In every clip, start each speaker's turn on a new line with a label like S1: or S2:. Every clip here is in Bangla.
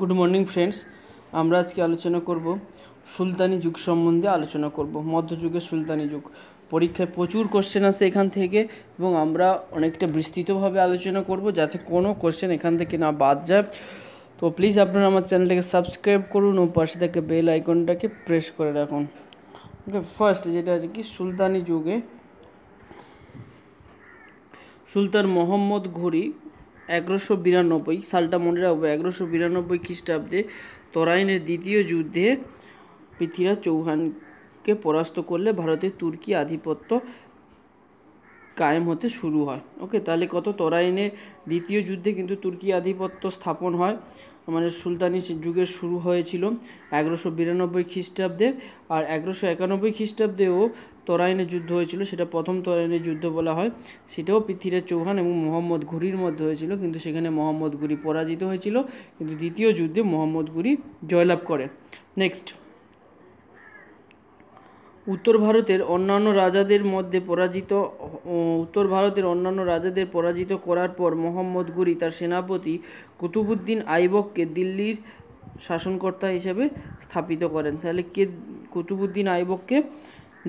S1: গুড মর্নিং ফ্রেন্ডস আমরা আজকে আলোচনা করব সুলতানি যুগ সম্বন্ধে আলোচনা করব মধ্যযুগের সুলতানি যুগ পরীক্ষায় প্রচুর কোশ্চেন আছে এখান থেকে এবং আমরা অনেকটা বিস্তৃতভাবে আলোচনা করব যাতে কোনো কোশ্চেন এখান থেকে না বাদ যায় তো প্লিজ আপনারা আমার চ্যানেলটাকে সাবস্ক্রাইব করুন ও পাশে থেকে বেল আইকনটাকে প্রেস করে রাখুন ওকে ফার্স্ট যেটা আছে কি সুলতানি যুগে সুলতান মোহাম্মদ ঘুরি এগারোশো বিরানব্বই সালটা মনে রাখবো এগারোশো বিরানব্বই খ্রিস্টাব্দে তরাইনের দ্বিতীয় যুদ্ধে পৃথ্বীরাজ চৌহানকে পরাস্ত করলে ভারতের তুর্কি আধিপত্য কায়েম হতে শুরু হয় ওকে তাহলে কত তরাইনে দ্বিতীয় যুদ্ধে কিন্তু তুর্কি আধিপত্য স্থাপন হয় মানে সুলতানি যুগের শুরু হয়েছিল এগারোশো বিরানব্বই খ্রিস্টাব্দে আর এগারোশো একানব্বই খ্রিস্টাব্দেও তরাইনে যুদ্ধ হয়েছিল সেটা প্রথম তরাইনে যুদ্ধ বলা হয় সেটাও পৃথ্বীরাজ চৌহান এবং মোহাম্মদ ঘুরির মধ্যে হয়েছিল কিন্তু সেখানে মোহাম্মদ ঘুরি পরাজিত হয়েছিল কিন্তু দ্বিতীয় যুদ্ধে মোহাম্মদ ঘুরি জয়লাভ করে নেক্সট উত্তর ভারতের অন্যান্য রাজাদের মধ্যে পরাজিত উত্তর ভারতের অন্যান্য রাজাদের পরাজিত করার পর মোহাম্মদ ঘুরি তার সেনাপতি কুতুবুদ্দিন আইবককে দিল্লির শাসনকর্তা হিসেবে স্থাপিত করেন তাহলে কে কুতুবুদ্দিন আইবককে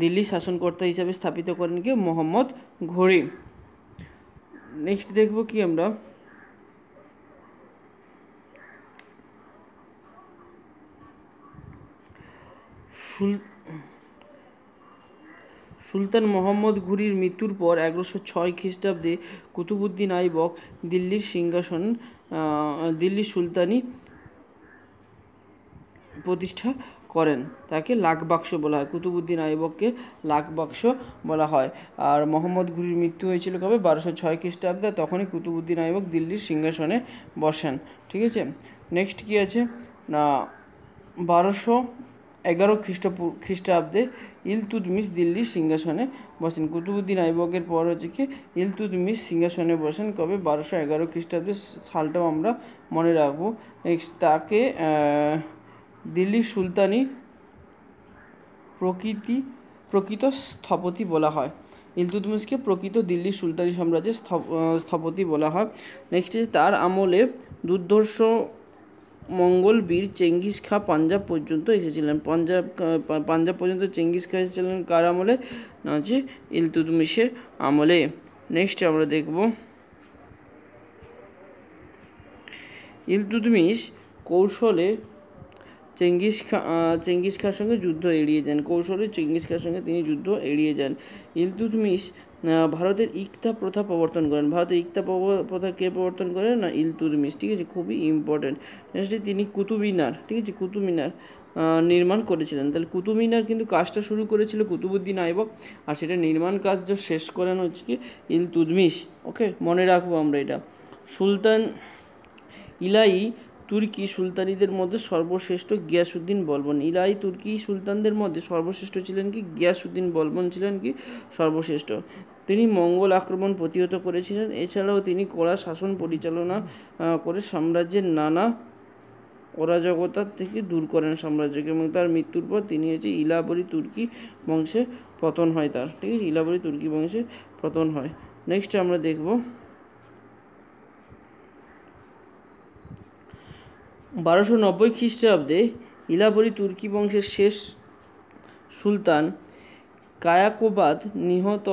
S1: দিল্লি শাসনকর্তা হিসাবে স্থাপিত করেন কে মোহাম্মদ ঘোরি নেক্সট দেখব কি আমরা সুলতান মোহাম্মদ ঘুরির মৃত্যুর পর এগারোশো ছয় খ্রিস্টাব্দে কুতুবুদ্দিন আইবক দিল্লির সিংহাসন দিল্লির সুলতানি প্রতিষ্ঠা করেন তাকে লাকবাক্স বলা হয় কুতুবুদ্দিন আইবককে লাকবাক্স বলা হয় আর মোহাম্মদ ঘুরির মৃত্যু হয়েছিল কবে বারোশো ছয় খ্রিস্টাব্দে তখনই কুতুবুদ্দিন আইবক দিল্লির সিংহাসনে বসেন ঠিক আছে নেক্সট কি আছে না বারোশো এগারো খ্রিস্টপূর্ব খ্রিস্টাব্দে ইলতুদমিস দিল্লির সিংহাসনে বসেন কুতুবুদ্দিন আইবকের পর হচ্ছে কি ইলতুদমিস সিংহাসনে বসেন কবে বারোশো এগারো খ্রিস্টাব্দে সালটাও আমরা মনে রাখবো নেক্সট তাকে দিল্লির সুলতানি প্রকৃতি প্রকৃত স্থপতি বলা হয় ইলতুতমিশকে প্রকৃত দিল্লি সুলতানি সাম্রাজ্যের স্থপতি বলা হয় নেক্সট ইজ তার আমলে দুর্ধর্ষ মঙ্গল বীর চেঙ্গিস খা পাঞ্জাব পর্যন্ত এসেছিলেন পাঞ্জাব পাঞ্জাব পর্যন্ত চেঙ্গিস খা এসেছিলেন কার আমলে না হচ্ছে ইলতুতমিশের আমলে নেক্সট আমরা দেখব ইলতুতমিশ কৌশলে চেঙ্গিস খা চেঙ্গিস খার সঙ্গে যুদ্ধ এড়িয়ে যান কৌশলে চেঙ্গিস খাঁর সঙ্গে তিনি যুদ্ধ এড়িয়ে যান ইলতুতমিশ ভারতের ইকতা প্রথা প্রবর্তন করেন ভারতের ইকতা প্রথা কে প্রবর্তন করেন না ইলতুতমিশ ঠিক আছে খুবই ইম্পর্টেন্ট নেক্সটে তিনি কুতুবিনার ঠিক আছে কুতুবিনার নির্মাণ করেছিলেন তাহলে কুতুবিনার কিন্তু কাজটা শুরু করেছিল কুতুবুদ্দিন আইবক আর সেটা নির্মাণ কাজ শেষ করেন হচ্ছে কি ইলতুদমিশ ওকে মনে রাখবো আমরা এটা সুলতান ইলাই তুর্কি সুলতানিদের মধ্যে সর্বশ্রেষ্ঠ গিয়াসুদ্দিন বলবন ইলাই তুর্কি সুলতানদের মধ্যে সর্বশ্রেষ্ঠ ছিলেন কি গিয়াসুদ্দিন বলবন ছিলেন কি সর্বশ্রেষ্ঠ তিনি মঙ্গল আক্রমণ প্রতিহত করেছিলেন এছাড়াও তিনি কড়া শাসন পরিচালনা করে সাম্রাজ্যের নানা অরাজকতা থেকে দূর করেন সাম্রাজ্যকে এবং তার মৃত্যুর পর তিনি হচ্ছে ইলাবরি তুর্কি বংশে পতন হয় তার ঠিক আছে ইলাবরি তুর্কি বংশে পতন হয় নেক্সট আমরা দেখবো বারোশো নব্বই খ্রিস্টাব্দে ইলাবরি তুর্কি বংশের শেষ সুলতান কায়াকোবাদ নিহত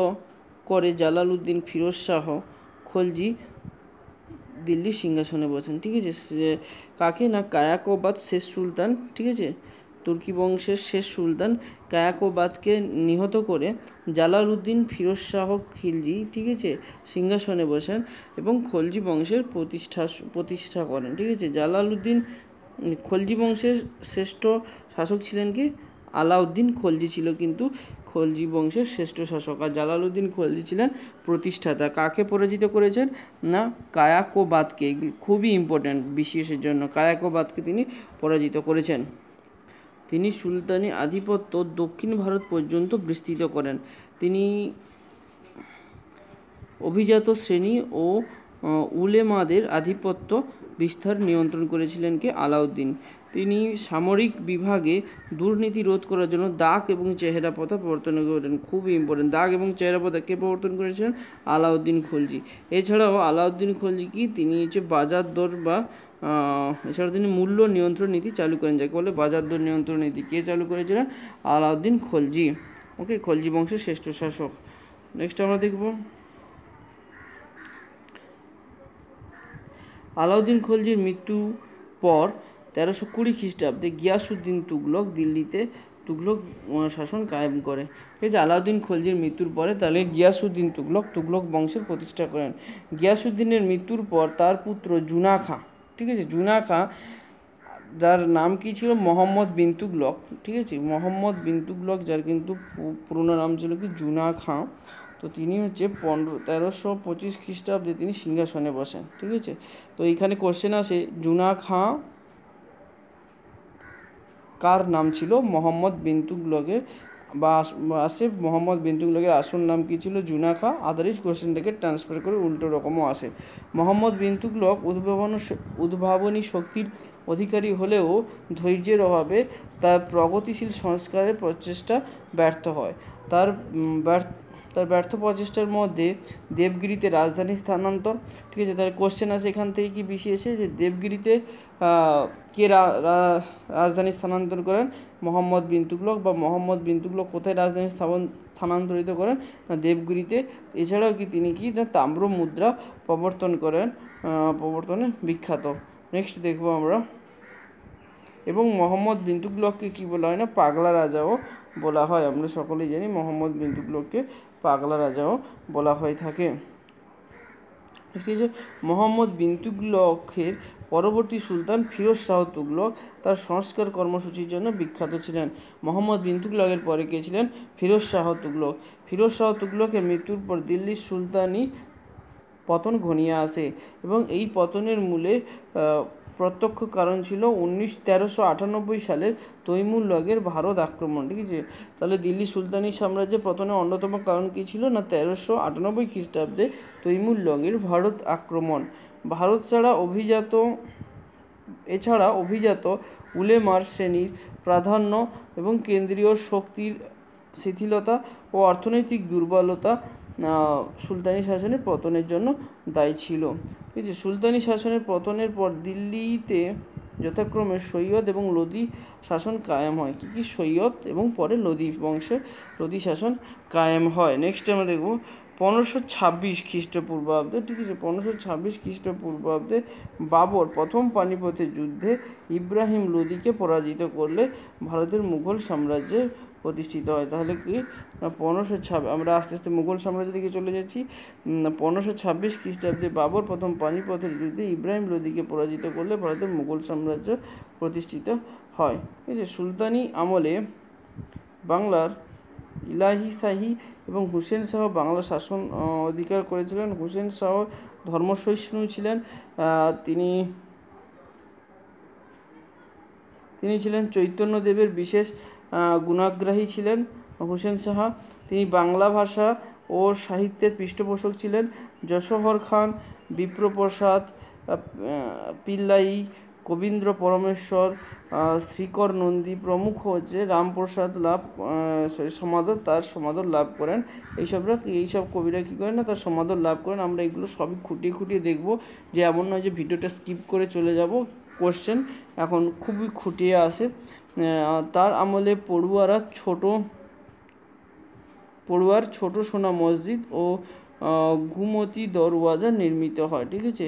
S1: করে জালালউদ্দিন ফিরোজ শাহ খলজি দিল্লির সিংহাসনে বসেন ঠিক আছে কাকে না কায়াকোবাদ শেষ সুলতান ঠিক আছে তুর্কি বংশের শেষ সুলতান কায়াকোবাদকে নিহত করে জালালউদ্দিন ফিরোজ শাহ খিলজি ঠিক আছে সিংহাসনে বসেন এবং খলজি বংশের প্রতিষ্ঠা প্রতিষ্ঠা করেন ঠিক আছে জালালউদ্দিন খলজি বংশের শ্রেষ্ঠ শাসক ছিলেন কি আলাউদ্দিন খলজি ছিল কিন্তু খলজি বংশের শ্রেষ্ঠ শাসক আর জালালউদ্দিন খলজি ছিলেন প্রতিষ্ঠাতা কাকে পরাজিত করেছেন না কায়াকোবাদকে এগুলি খুবই ইম্পর্ট্যান্ট বিশেষের জন্য কায়াকোবাদকে তিনি পরাজিত করেছেন তিনি সুলতানি আধিপত্য দক্ষিণ ভারত পর্যন্ত বিস্তৃত করেন তিনি অভিজাত শ্রেণী ও উলেমাদের আধিপত্য বিস্তার নিয়ন্ত্রণ করেছিলেন কে আলাউদ্দিন তিনি সামরিক বিভাগে দুর্নীতি রোধ করার জন্য দাগ এবং চেহারা পথা প্রবর্তন করেন খুবই ইম্পর্টেন্ট দাগ এবং চেহারা পথা কে প্রবর্তন করেছিলেন আলাউদ্দিন খলজি এছাড়াও আলাউদ্দিন খলজি কি তিনি হচ্ছে বাজার দর বা এছাড়া তিনি মূল্য নিয়ন্ত্রণ নীতি চালু করেন যাকে বলে বাজার দর নিয়ন্ত্রণ নীতি কে চালু করেছিলেন আলাউদ্দিন খলজি ওকে খলজি বংশের শ্রেষ্ঠ শাসক নেক্সট আমরা দেখব আলাউদ্দিন খলজির মৃত্যু পর তেরোশো কুড়ি খ্রিস্টাব্দে গিয়াসুদ্দিন তুগলক দিল্লিতে তুগলক শাসন কায়েম করে ঠিক আছে আলাউদ্দিন খলজির মৃত্যুর পরে তাহলে গিয়াসুদ্দিন তুগলক তুগলক বংশের প্রতিষ্ঠা করেন গিয়াসুদ্দিনের মৃত্যুর পর তার পুত্র জুনা খাঁ ঠিক আছে জুনা খাঁ যার নাম কি ছিল মোহাম্মদ বিন তুগলক ঠিক আছে মোহাম্মদ বিন তুগলক যার কিন্তু পুরনো নাম ছিল কি জুনা খাঁ তো তিনি হচ্ছে পনেরো তেরোশো পঁচিশ খ্রিস্টাব্দে তিনি সিংহাসনে বসেন ঠিক আছে তো এইখানে কোশ্চেন আসে জুনা খাঁ কার নাম ছিল মোহাম্মদ বিন তুগলকের বা আসিফ মোহাম্মদ বিন্তুক আসল নাম কী ছিল জুনা খা আদারিস কোশ্চেনটাকে ট্রান্সফার করে উল্টো রকমও আসে মোহাম্মদ বিন্তুক উদ্ভাবন উদ্ভাবনী শক্তির অধিকারী হলেও ধৈর্যের অভাবে তার প্রগতিশীল সংস্কারের প্রচেষ্টা ব্যর্থ হয় তার ব্যর্থ তার ব্যর্থ প্রচেষ্টার মধ্যে দেবগিরিতে রাজধানী স্থানান্তর ঠিক আছে তার কোশ্চেন আছে এখান থেকে কি বিসিএসে যে দেবগিরিতে কে রাজধানী স্থানান্তর করেন মোহাম্মদ বিন তুগলক বা মোহাম্মদ বিন তুগলক কোথায় রাজধানী স্থাপন স্থানান্তরিত করেন না দেবগিরিতে এছাড়াও কি তিনি কি তাম্র মুদ্রা প্রবর্তন করেন প্রবর্তনে বিখ্যাত নেক্সট দেখবো আমরা এবং মোহাম্মদ বিন্তুগলককে কী বলা হয় না পাগলা রাজাও বলা হয় আমরা সকলেই জানি মোহাম্মদ বিন্তুগলককে পাগলা রাজাও বলা হয়ে থাকে ঠিক আছে মোহাম্মদ বিন তুগলকের পরবর্তী সুলতান ফিরোজ শাহ তুগলক তার সংস্কার কর্মসূচির জন্য বিখ্যাত ছিলেন মোহাম্মদ বিন তুগলকের পরে কে ছিলেন ফিরোজ শাহ তুগলক ফিরোজ শাহ তুগলকের মৃত্যুর পর দিল্লির সুলতানি পতন ঘনিয়ে আসে এবং এই পতনের মূলে প্রত্যক্ষ কারণ ছিল উনিশ তেরোশো আটানব্বই সালের তৈমুর লগের ভারত আক্রমণ ঠিক আছে তাহলে দিল্লি সুলতানি সাম্রাজ্যের পতনের অন্যতম কারণ কী ছিল না তেরোশো আটানব্বই খ্রিস্টাব্দে তৈমুর লগের ভারত আক্রমণ ভারত ছাড়া অভিজাত এছাড়া অভিজাত উলেমার শ্রেণীর প্রাধান্য এবং কেন্দ্রীয় শক্তির শিথিলতা ও অর্থনৈতিক দুর্বলতা সুলতানি শাসনের পতনের জন্য দায়ী ছিল আছে সুলতানি শাসনের পতনের পর দিল্লিতে যথাক্রমে সৈয়দ এবং লোদি শাসন কায়েম হয় কী কী সৈয়দ এবং পরে লোদি বংশে লোদি শাসন কায়েম হয় নেক্সট আমরা দেখব পনেরোশো ছাব্বিশ খ্রিস্টপূর্বাব্দে ঠিক আছে পনেরোশো ছাব্বিশ খ্রিস্টপূর্বাব্দে বাবর প্রথম পানিপথের যুদ্ধে ইব্রাহিম লোদিকে পরাজিত করলে ভারতের মুঘল সাম্রাজ্যের প্রতিষ্ঠিত হয় তাহলে কি পনেরোশো ছাব্বিশ আমরা আস্তে আস্তে মুঘল সাম্রাজ্যের দিকে চলে যাচ্ছি পনেরোশো ছাব্বিশ খ্রিস্টাব্দে বাবর প্রথম পানিপথের যুদ্ধে ইব্রাহিম লোদিকে পরাজিত করলে ভারতের মুঘল সাম্রাজ্য প্রতিষ্ঠিত হয় ঠিক আছে সুলতানি আমলে বাংলার ইলাহি শাহি এবং হুসেন শাহ বাংলা শাসন অধিকার করেছিলেন হুসেন শাহ ধর্মসহিষ্ণু ছিলেন তিনি তিনি ছিলেন চৈতন্যদেবের বিশেষ গুণাগ্রাহী ছিলেন হোসেন সাহা তিনি বাংলা ভাষা ও সাহিত্যের পৃষ্ঠপোষক ছিলেন যশোহর খান বিপ্রপ্রসাদ পিল্লাই কবীন্দ্র পরমেশ্বর শ্রীকর নন্দী প্রমুখ হচ্ছে রামপ্রসাদ লাভ সমাদর তার সমাদর লাভ করেন এইসবরা এইসব কবিরা কী করেন না তার সমাদর লাভ করেন আমরা এগুলো সবই খুঁটিয়ে খুঁটিয়ে দেখব যে এমন নয় যে ভিডিওটা স্কিপ করে চলে যাব কোশ্চেন এখন খুবই খুঁটিয়ে আসে তার আমলে পড়ুয়ারা ছোট পড়ুয়ার ছোট সোনা মসজিদ ও ঘুমতি দরওয়াজা নির্মিত হয় ঠিক আছে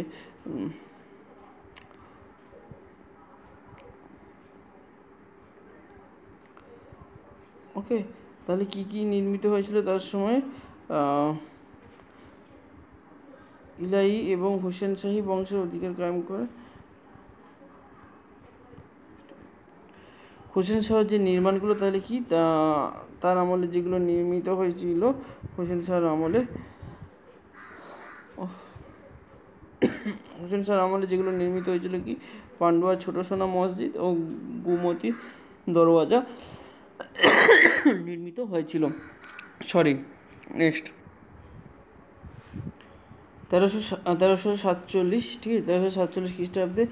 S1: ওকে তাহলে কি কি নির্মিত হয়েছিল তার সময় ইলাই এবং হোসেন শাহী বংশের অধিকার কায়েম করে হোসেন শাহর যে নির্মাণগুলো তাহলে কি তার আমলে যেগুলো নির্মিত হয়েছিল হোসেন শাহর আমলে হোসেন শাহর আমলে যেগুলো নির্মিত হয়েছিল কি পান্ডুয়া ছোট সোনা মসজিদ ও গুমতি দরওয়াজা নির্মিত হয়েছিল সরি নেক্সট তেরোশো তেরোশো সাতচল্লিশ ঠিক আছে তেরোশো সাতচল্লিশ খ্রিস্টাব্দে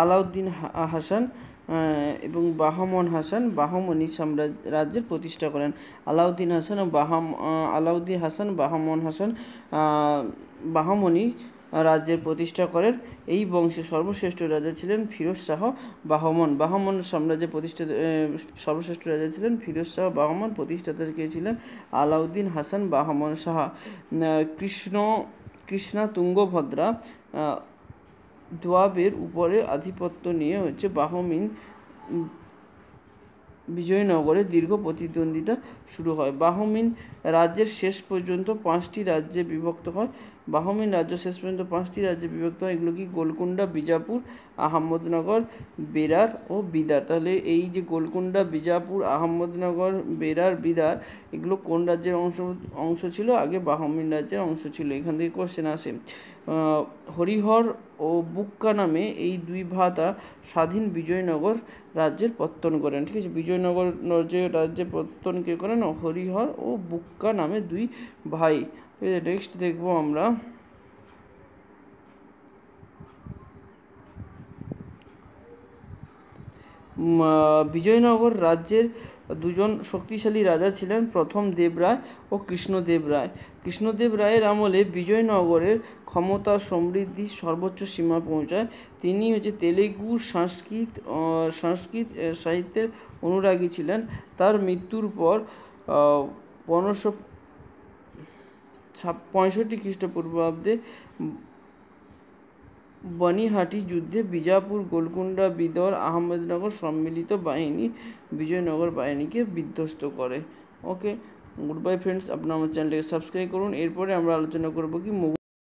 S1: আলাউদ্দিন হাসান এবং বাহমন হাসান বাহমনি সাম্রাজ্য রাজ্যের প্রতিষ্ঠা করেন আলাউদ্দিন হাসান ও বাহাম আলাউদ্দিন হাসান বাহমন হাসান বাহমনি রাজ্যের প্রতিষ্ঠা করেন এই বংশের সর্বশ্রেষ্ঠ রাজা ছিলেন ফিরোজ শাহ বাহমন বাহমন সাম্রাজ্যের প্রতিষ্ঠা সর্বশ্রেষ্ঠ রাজা ছিলেন ফিরোজ শাহ বাহমন প্রতিষ্ঠাতা কে ছিলেন আলাউদ্দিন হাসান বাহমন শাহ কৃষ্ণ কৃষ্ণা তুঙ্গভদ্রা দোয়াবের উপরে আধিপত্য নিয়ে হচ্ছে বাহমিন বিজয়নগরে দীর্ঘ প্রতিদ্বন্দ্বিতা শুরু হয় বাহমিন রাজ্যের শেষ পর্যন্ত পাঁচটি রাজ্যে বিভক্ত হয় বাহমিন রাজ্য শেষ পর্যন্ত পাঁচটি রাজ্যে বিভক্ত হয় এগুলো কি গোলকুন্ডা বিজাপুর আহমদনগর বেরার ও বিদার তাহলে এই যে গোলকুন্ডা বিজাপুর আহমদনগর বেরার বিদার এগুলো কোন রাজ্যের অংশ অংশ ছিল আগে বাহমিন রাজ্যের অংশ ছিল এখান থেকে কোশ্চেন আসে হরিহর ও বুক্কা নামে এই দুই ভাতা স্বাধীন বিজয়নগর রাজ্যের পত্তন করেন ঠিক আছে বিজয়নগর রাজ্যে রাজ্যে পত্তন কে করেন হরিহর ও বুক্কা নামে দুই ভাই নেক্সট দেখবো আমরা বিজয়নগর রাজ্যের দুজন শক্তিশালী রাজা ছিলেন প্রথম দেব রায় ও কৃষ্ণদেব রায় কৃষ্ণদেব রায়ের আমলে বিজয়নগরের ক্ষমতা সমৃদ্ধি সর্বোচ্চ সীমা পৌঁছায় তিনি হচ্ছে তেলেগু সংস্কৃত সংস্কৃত সাহিত্যের অনুরাগী ছিলেন তার মৃত্যুর পর পনেরোশো পঁয়ষট্টি খ্রিস্টপূর্বাব্দে বনিহাটি যুদ্ধে বিজাপুর গোলকুন্ডা বিদর আহমেদনগর সম্মিলিত বাহিনী বিজয়নগর বাহিনীকে বিধ্বস্ত করে ওকে গুড বাই ফ্রেন্ডস আপনার আমার চ্যানেলটিকে সাবস্ক্রাইব করুন এরপরে আমরা আলোচনা করব কি